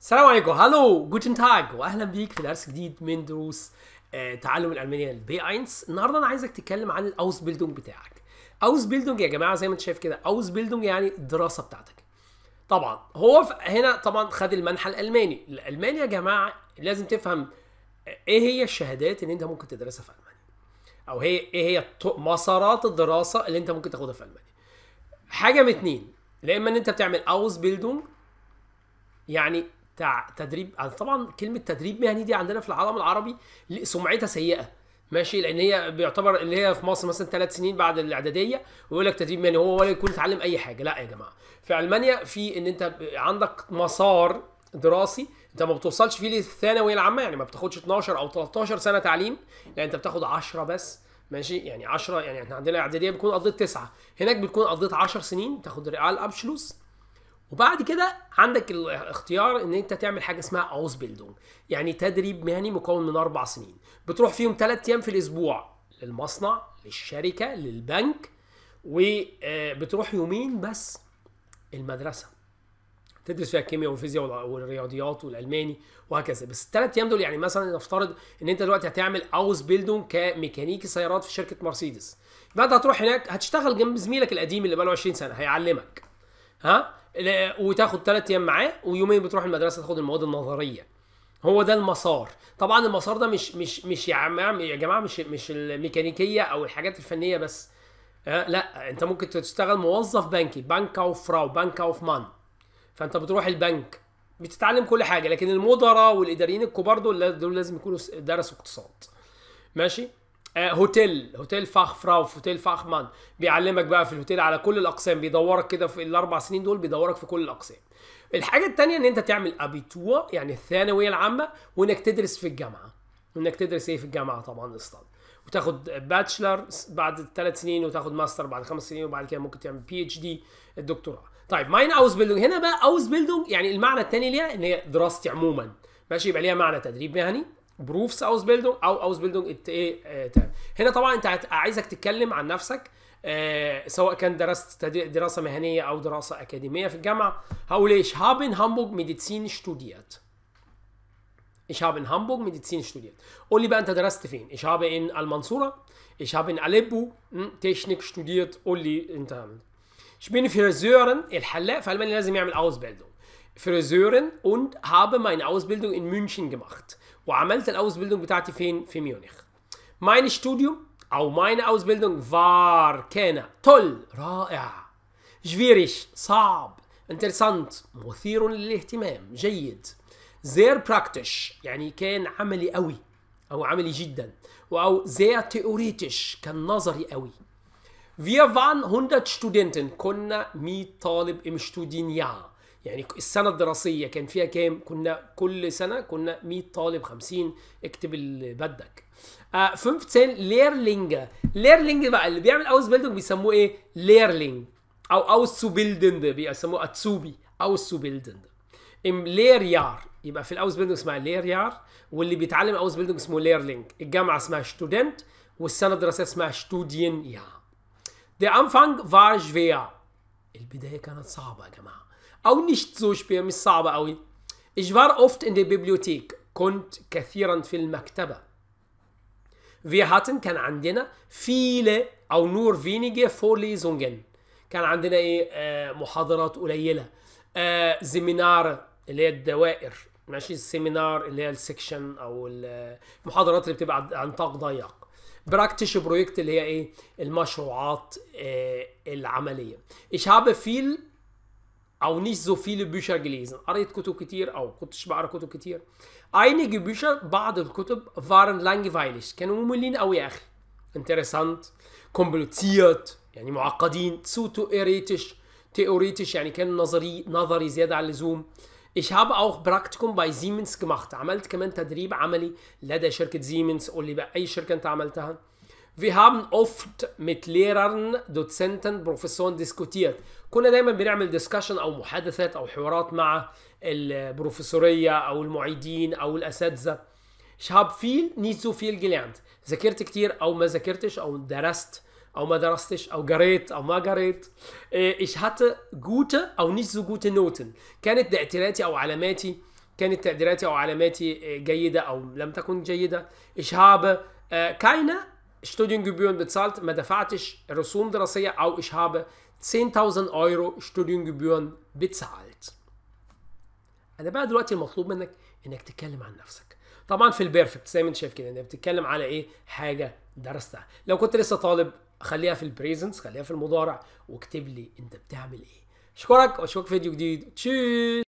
السلام عليكم هلو جوتن تاج واهلا بيك في درس جديد من دروس آه، تعلم الالمانيه البي اينس النهارده انا عايزك تتكلم عن الاوس بيلدونج بتاعك اوس بيلدونج يا جماعه زي ما انت شايف كده اوس بيلدونج يعني الدراسه بتاعتك طبعا هو هنا طبعا خد المنحى الالماني الالماني يا جماعه لازم تفهم آه، ايه هي الشهادات اللي انت ممكن تدرسها في المانيا او هي ايه هي مسارات الدراسه اللي انت ممكن تاخدها في المانيا حاجه من اتنين لا اما ان انت بتعمل اوس بيلدونج يعني بتاع تدريب طبعا كلمه تدريب مهني يعني دي عندنا في العالم العربي سمعتها سيئه ماشي لان هي بيعتبر اللي هي في مصر مثلا ثلاث سنين بعد الاعداديه ويقول لك تدريب مهني هو ولا يكون اتعلم اي حاجه لا يا جماعه في المانيا في ان انت عندك مسار دراسي انت ما بتوصلش فيه للثانويه العامه يعني ما بتاخدش 12 او 13 سنه تعليم لا انت بتاخد 10 بس ماشي يعني 10 يعني احنا عندنا اعداديه بتكون قضيت تسعه هناك بتكون قضيت 10 سنين تاخد ريال ابشلوس وبعد كده عندك الاختيار ان انت تعمل حاجه اسمها اوز بيلدون يعني تدريب مهني مكون من اربع سنين بتروح فيهم ثلاث ايام في الاسبوع للمصنع للشركه للبنك وبتروح آه، يومين بس المدرسه تدرس فيها الكيمياء والفيزياء والرياضيات والالماني وهكذا بس الثلاث ايام دول يعني مثلا نفترض ان انت دلوقتي هتعمل اوز بيلدون كميكانيكي سيارات في شركه مرسيدس بعد هتروح هناك هتشتغل جنب زميلك القديم اللي بقاله 20 سنه هيعلمك ها وتاخد ثلاث ايام معاه ويومين بتروح المدرسه تاخد المواد النظريه هو ده المسار طبعا المسار ده مش مش مش يا جماعه مش مش الميكانيكيه او الحاجات الفنيه بس ها؟ لا انت ممكن تشتغل موظف بنكي بنك اوف فراو بنك اوف مان فانت بتروح البنك بتتعلم كل حاجه لكن المدراء والاداريين الكبار دول لازم يكونوا درسوا اقتصاد ماشي آه، هوتيل هوتيل فاخ فراوف هوتيل فاخ مان بيعلمك بقى في الهوتيل على كل الاقسام بيدورك كده في الاربع سنين دول بيدورك في كل الاقسام الحاجه الثانيه ان انت تعمل ابيتور يعني الثانويه العامه وانك تدرس في الجامعه وانك تدرس ايه في الجامعه طبعا اصلا وتاخد باتشلر بعد ثلاث سنين وتاخد ماستر بعد خمس سنين وبعد كده ممكن تعمل بي اتش دي الدكتوراه طيب ماين اوز بيلدونج هنا بقى اوز بيلدونج يعني المعنى الثاني ليها ان هي دراستي عموما ماشي يبقى ليها معنى تدريب مهني يعني. بروفس اوس بيلدونج او اوس بيلدونج ايه آه، هنا طبعا انت عايزك تتكلم عن نفسك آه، سواء كان درست دراسه مهنيه او دراسه اكاديميه في الجامعه هقول ايش هابن هامبورغ ميديتسين ستوديات إيش هابن هامبورغ Hamburg ستوديات قول لي بقى انت درست فين؟ إيش هابن المنصورة. إيش هابن أليبو Aleppo ستوديات قول لي انت عملت. Ich bin الحلاق في المانيا لازم يعمل Ausbildung. Friseurin und habe meine Ausbildung in München gemacht. وعملت الأوزبيلدونج Ausbildung für في ميونخ. Mein Studium أو meine Ausbildung war keine. toll رائع schwierig صعب interessant مثير للاهتمام جيد sehr praktisch يعني كان عملي قوي أو عملي جدا أو sehr theoretisch كان نظري قوي Wir waren 100 Studenten, كنا mit Talib im Studienjahr. يعني السنه الدراسيه كان فيها كام كنا كل سنه كنا 100 طالب 50 اكتب اللي بدك آه فمفتسين ليرلينجا ليرلينج بقى اللي بيعمل اوس بيلدنج بيسموه ايه ليرلينج او اوس بيلدنج بيسموه اتسوبي اوس بيلدنج. ام ليريار يبقى في الاوس بيلدنج اسمها ليريار واللي بيتعلم اوس بيلدنج اسمه ليرلينج الجامعه اسمها ستودنت والسنه الدراسيه اسمها ستودين يا دي انفانج فارج فيا البدايه كانت صعبه يا جماعه أو نشت زوج schwer مش صعبة أوي Ich war oft in der Bibliothek كنت كثيرا في المكتبة Wir hatten كان عندنا viele أو nur wenige Vorlesungen كان عندنا إيه محاضرات قليلة آه سيمينار اللي هي الدوائر ماشي السيمينار اللي هي السكشن أو المحاضرات اللي بتبقى عن نطاق ضيق براكتش بروجكت اللي هي ايه المشروعات آه العمليه ich habe viel او nicht so viele Bücher gelesen قريت كتب كتير او كنتش بقرا كتب كتير einige Bücher بعض الكتب waren langweilig كانوا مملين قوي يا اخي interessant kompliziert يعني معقدين zu theoretisch theoretisch يعني كان نظري نظري زياده عن اللزوم Ich habe auch Praktikum bei Siemens gemacht. عملت كمان تدريب عملي لدى شركة سيمنز قول لي بقى أي شركة أنت عملتها؟ Wir haben oft mit Lehrern, Dozenten, Professoren diskutiert. كنا دايما بنعمل ديسكشن او محادثات او حوارات مع البروفيسوريه او المعيدين او الاساتذه. Ich habe viel, nicht so viel gelernt. ذاكرت كتير او ما ذاكرتش او درست او ما درستش او قريت او ما قريت. Ich hatte gute او nicht so gute Noten. كانت تقديراتي او علاماتي كانت تقديراتي او علاماتي إيه، جيده او لم تكن جيده. Ich habe keine Studiengebühren bezahlt, man دفعتش رسوم دراسية أو ich habe 10.000 Euro Studiengebühren bezahlt. أنا بقى دلوقتي المطلوب منك إنك تتكلم عن نفسك. طبعا في البيرفكت زي ما انت شايف كده انت بتتكلم على ايه حاجه درستها لو كنت لسه طالب خليها في البريزنس خليها في المضارع واكتب لي انت بتعمل ايه اشكرك واشوفك في فيديو جديد تشيس